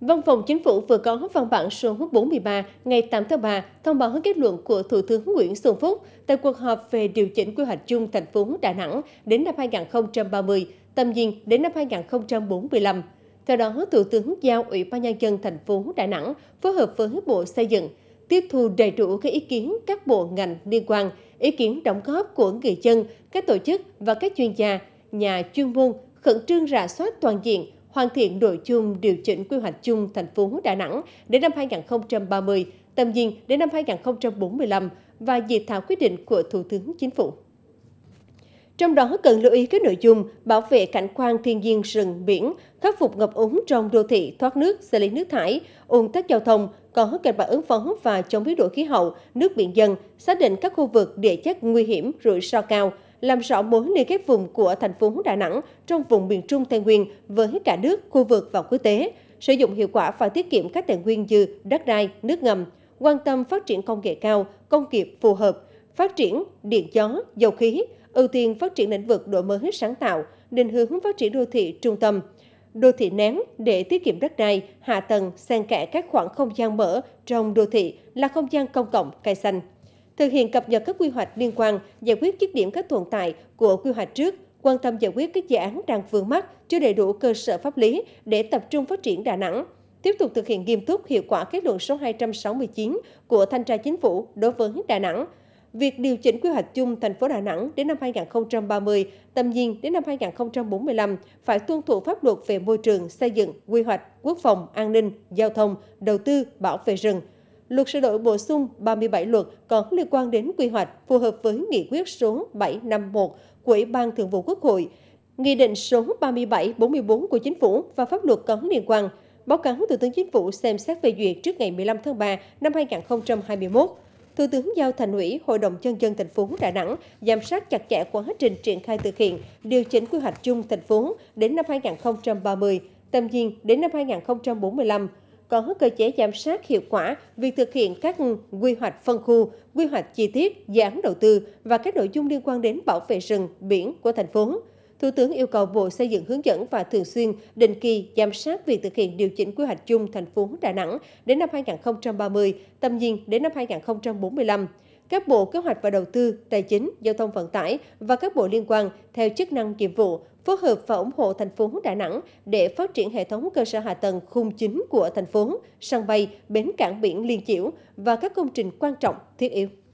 Văn phòng Chính phủ vừa có văn bản số 43 ngày 8 tháng 3 thông báo kết luận của Thủ tướng Nguyễn Xuân Phúc tại cuộc họp về điều chỉnh quy hoạch chung thành phố Đà Nẵng đến năm 2030, tầm nhìn đến năm 2045. Theo đó, Thủ tướng giao Ủy ban nhân dân thành phố Đà Nẵng phối hợp với Bộ Xây dựng tiếp thu đầy đủ các ý kiến các bộ ngành liên quan, ý kiến đóng góp của người dân, các tổ chức và các chuyên gia, nhà chuyên môn, khẩn trương rà soát toàn diện hoàn thiện nội chung điều chỉnh quy hoạch chung thành phố Đà Nẵng đến năm 2030, tầm nhìn đến năm 2045 và dự thảo quyết định của Thủ tướng Chính phủ. Trong đó cần lưu ý các nội dung bảo vệ cảnh quan thiên nhiên rừng biển, khắc phục ngập úng trong đô thị, thoát nước, xử lý nước thải, ùn tắc giao thông, có kịch bản ứng phó và chống biến đổi khí hậu, nước biển dân, xác định các khu vực địa chất nguy hiểm, rủi ro cao – làm rõ mối liên kết vùng của thành phố Đà Nẵng trong vùng miền Trung Tây Nguyên với cả nước, khu vực và quốc tế, sử dụng hiệu quả và tiết kiệm các tài nguyên như đất đai, nước ngầm, quan tâm phát triển công nghệ cao, công nghiệp phù hợp, phát triển điện gió, dầu khí, ưu tiên phát triển lĩnh vực đổi mới sáng tạo, định hướng phát triển đô thị trung tâm, đô thị nén để tiết kiệm đất đai, hạ tầng, xen kẽ các khoảng không gian mở trong đô thị là không gian công cộng, cây xanh thực hiện cập nhật các quy hoạch liên quan, giải quyết dứt điểm các tồn tại của quy hoạch trước, quan tâm giải quyết các dự án đang vướng mắc chưa đầy đủ cơ sở pháp lý để tập trung phát triển Đà Nẵng. Tiếp tục thực hiện nghiêm túc hiệu quả kết luận số 269 của Thanh tra Chính phủ đối với Đà Nẵng. Việc điều chỉnh quy hoạch chung thành phố Đà Nẵng đến năm 2030, tầm nhìn đến năm 2045 phải tuân thủ pháp luật về môi trường, xây dựng, quy hoạch, quốc phòng, an ninh, giao thông, đầu tư, bảo vệ rừng – Luật sửa đổi bổ sung 37 luật có liên quan đến quy hoạch phù hợp với nghị quyết số 751 của Ủy ban Thường vụ Quốc hội, Nghị định số 3744 của Chính phủ và pháp luật có liên quan, báo cáo Thủ tướng Chính phủ xem xét phê duyệt trước ngày 15 tháng 3 năm 2021. Thủ tướng giao Thành ủy, Hội đồng Nhân dân thành phố Đà Nẵng giám sát chặt chẽ quá trình triển khai thực hiện, điều chỉnh quy hoạch chung thành phố đến năm 2030, tầm nhìn đến năm 2045, có cơ chế giám sát hiệu quả việc thực hiện các quy hoạch phân khu, quy hoạch chi tiết, dự án đầu tư và các nội dung liên quan đến bảo vệ rừng, biển của thành phố. Thủ tướng yêu cầu Bộ xây dựng hướng dẫn và thường xuyên định kỳ giám sát việc thực hiện điều chỉnh quy hoạch chung thành phố Đà Nẵng đến năm 2030, tầm nhìn đến năm 2045 các Bộ Kế hoạch và Đầu tư, Tài chính, Giao thông Vận tải và các bộ liên quan theo chức năng nhiệm vụ phối hợp và ủng hộ thành phố Đà Nẵng để phát triển hệ thống cơ sở hạ tầng khung chính của thành phố, sân bay, bến cảng biển liên chiểu và các công trình quan trọng thiết yếu.